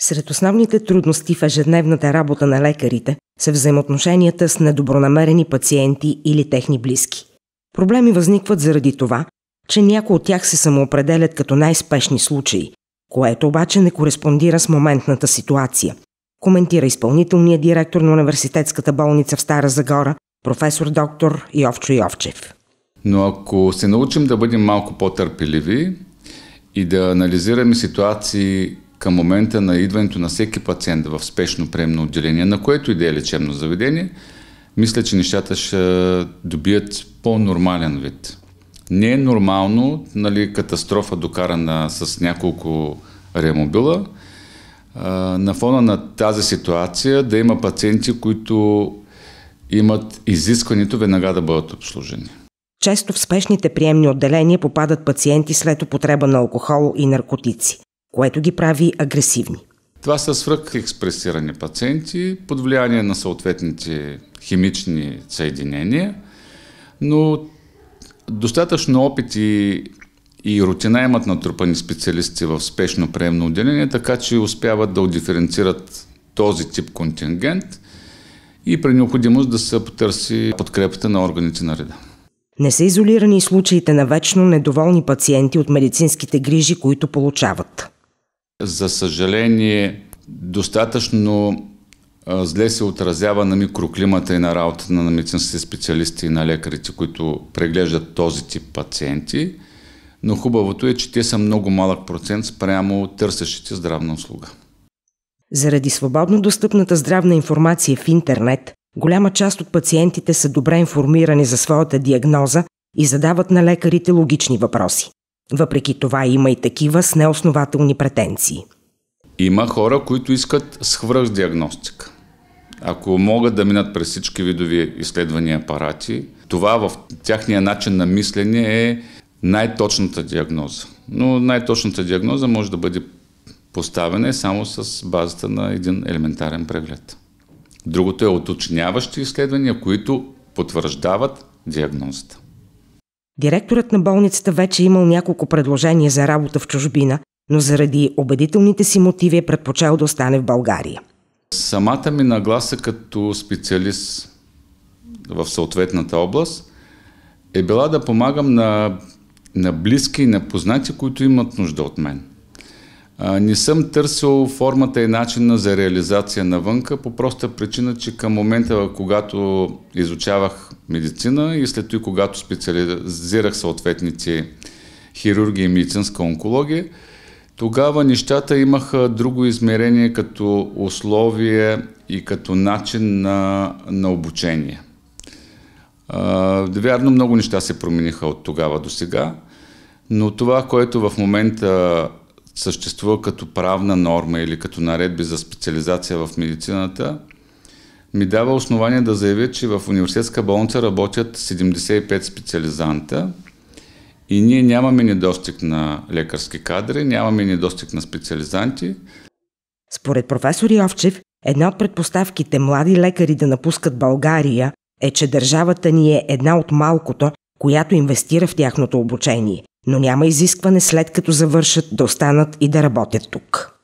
Сред основните трудности в ежедневната работа на лекарите са взаимоотношенията с недобронамерени пациенти или техни близки. Проблеми възникват заради това, че някои от тях се самоопределят като най-спешни случаи, което обаче не кореспондира с моментната ситуация. Коментира изпълнителният директор на университетската болница в Стара Загора, професор доктор Йовчо Йовчев. Но ако се научим да бъдем малко по-търпеливи и да анализираме ситуации към момента на идването на всеки пациент в спешно приемно отделение, на което и да е лечебно заведение, мисля, че нещата ще добият по-нормален вид. Не е нормално нали, катастрофа докарана с няколко ремобила. На фона на тази ситуация да има пациенти, които имат изискването веднага да бъдат обслужени. Често в спешните приемни отделения попадат пациенти след употреба на алкохол и наркотици което ги прави агресивни. Това са свръхекспресирани пациенти под влияние на съответните химични съединения, но достатъчно опити и рутина имат натрупани специалисти в спешно приемно отделение, така че успяват да диференцират този тип контингент и при необходимост да се потърси подкрепата на органите на реда. Не са изолирани случаите на вечно недоволни пациенти от медицинските грижи, които получават за съжаление, достатъчно зле се отразява на микроклимата и на работата на медицинските специалисти и на лекарите, които преглеждат този тип пациенти. Но хубавото е, че те са много малък процент спрямо търсещите здравна услуга. Заради свободно достъпната здравна информация в интернет, голяма част от пациентите са добре информирани за своята диагноза и задават на лекарите логични въпроси. Въпреки това има и такива с неоснователни претенции. Има хора, които искат свръхдиагностика. Ако могат да минат през всички видови изследвания апарати, това в тяхния начин на мислене е най-точната диагноза. Но най-точната диагноза може да бъде поставена само с базата на един елементарен преглед. Другото е уточняващи изследвания, които потвърждават диагнозата. Директорът на болницата вече е имал няколко предложения за работа в чужбина, но заради убедителните си мотиви е предпочел да остане в България. Самата ми нагласа като специалист в съответната област е била да помагам на, на близки и на познати, които имат нужда от мен – а, не съм търсил формата и начина за реализация навънка по проста причина, че към момента, когато изучавах медицина и след това, когато специализирах съответните хирургия и медицинска онкология, тогава нещата имаха друго измерение като условие и като начин на, на обучение. вярно, много неща се промениха от тогава до сега, но това, което в момента съществува като правна норма или като наредби за специализация в медицината, ми дава основание да заявя, че в университетска болница работят 75 специализанта и ние нямаме недостиг на лекарски кадри, нямаме недостиг на специализанти. Според професор Йовчев, една от предпоставките млади лекари да напускат България е, че държавата ни е една от малкото, която инвестира в тяхното обучение – но няма изискване след като завършат да останат и да работят тук.